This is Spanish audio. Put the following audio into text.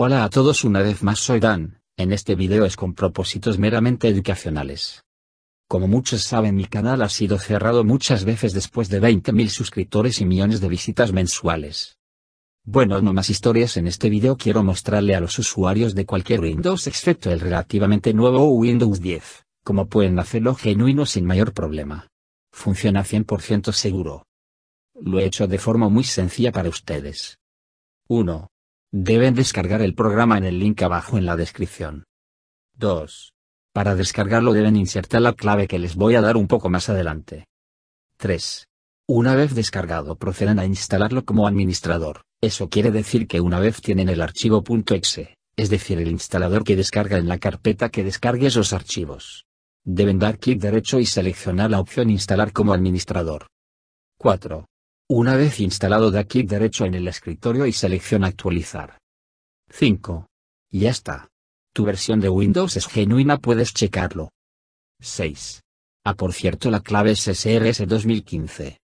Hola a todos una vez más soy Dan, en este video es con propósitos meramente educacionales. Como muchos saben mi canal ha sido cerrado muchas veces después de 20.000 suscriptores y millones de visitas mensuales. Bueno no más historias en este video quiero mostrarle a los usuarios de cualquier Windows excepto el relativamente nuevo Windows 10, cómo pueden hacerlo genuino sin mayor problema. Funciona 100% seguro. Lo he hecho de forma muy sencilla para ustedes. 1. Deben descargar el programa en el link abajo en la descripción. 2. Para descargarlo deben insertar la clave que les voy a dar un poco más adelante. 3. Una vez descargado procedan a instalarlo como administrador, eso quiere decir que una vez tienen el archivo .exe, es decir el instalador que descarga en la carpeta que descargue esos archivos. Deben dar clic derecho y seleccionar la opción Instalar como administrador. 4. Una vez instalado da clic derecho en el escritorio y selecciona actualizar. 5. Ya está. Tu versión de Windows es genuina puedes checarlo. 6. Ah por cierto la clave es SRS 2015.